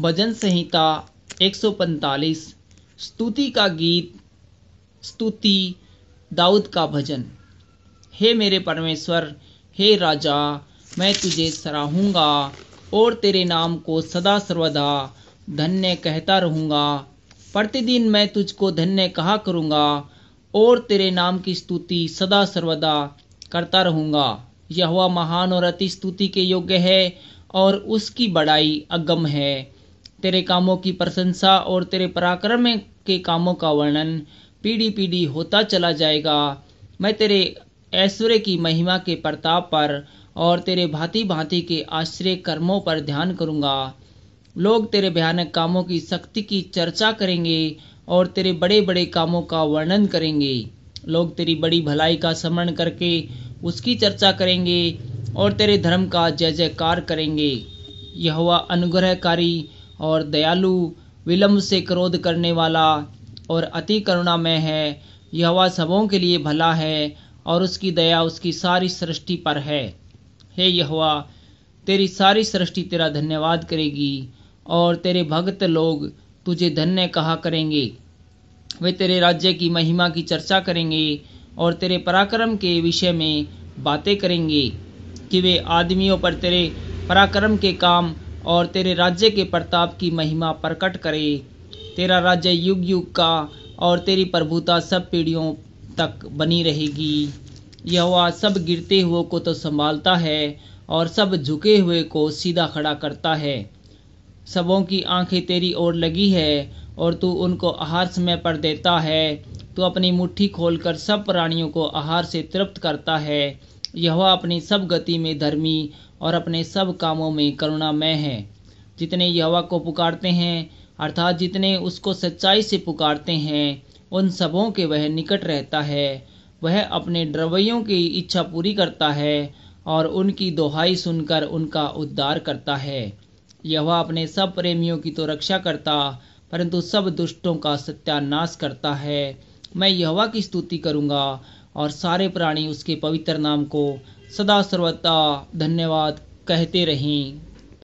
भजन संहिता 145 स्तुति का गीत स्तुति दाऊद का भजन हे मेरे परमेश्वर हे राजा मैं तुझे सराहूंगा और तेरे नाम को सदा सर्वदा धन्य कहता रहूंगा प्रतिदिन मैं तुझको धन्य कहा करूंगा और तेरे नाम की स्तुति सदा सर्वदा करता रहूंगा यह महान और अति स्तुति के योग्य है और उसकी बड़ाई अगम है तेरे कामों की प्रशंसा और तेरे पराक्रम के कामों का वर्णन पीढ़ी पीढ़ी होता चला जाएगा मैं तेरे ऐश्वर्य की महिमा के प्रताप पर और तेरे भांति भांति के आश्रय कर्मों पर ध्यान करूंगा लोग तेरे भयानक कामों की शक्ति की चर्चा करेंगे और तेरे बड़े बड़े कामों का वर्णन करेंगे लोग तेरी बड़ी भलाई का स्मरण करके उसकी चर्चा करेंगे और तेरे धर्म का जय जयकार करेंगे यह अनुग्रहकारी और दयालु विलम्ब से क्रोध करने वाला और अति करुणामय है यह सबों के लिए भला है और उसकी दया उसकी सारी सृष्टि पर है हे यहवा तेरी सारी सृष्टि तेरा धन्यवाद करेगी और तेरे भक्त लोग तुझे धन्य कहा करेंगे वे तेरे राज्य की महिमा की चर्चा करेंगे और तेरे पराक्रम के विषय में बातें करेंगे कि वे आदमियों पर तेरे पराक्रम के काम और तेरे राज्य के प्रताप की महिमा प्रकट करे तेरा राज्य युग युग का और तेरी प्रभुता सब पीढ़ियों तक बनी रहेगी यह सब गिरते हुए को तो संभालता है और सब झुके हुए को सीधा खड़ा करता है सबों की आंखें तेरी ओर लगी है और तू उनको आहार समय पर देता है तू अपनी मुट्ठी खोलकर सब प्राणियों को आहार से तृप्त करता है यह अपनी सब गति में धर्मी और अपने सब कामों में करुणामय है जितने यहवा को पुकारते हैं अर्थात जितने उसको सच्चाई से पुकारते हैं उन सबों के वह निकट रहता है वह अपने द्रवयों की इच्छा पूरी करता है और उनकी दोहाई सुनकर उनका उद्धार करता है यह अपने सब प्रेमियों की तो रक्षा करता परंतु सब दुष्टों का सत्यानाश करता है मैं यहवा की स्तुति करूँगा और सारे प्राणी उसके पवित्र नाम को सदा सर्वदा धन्यवाद कहते रहें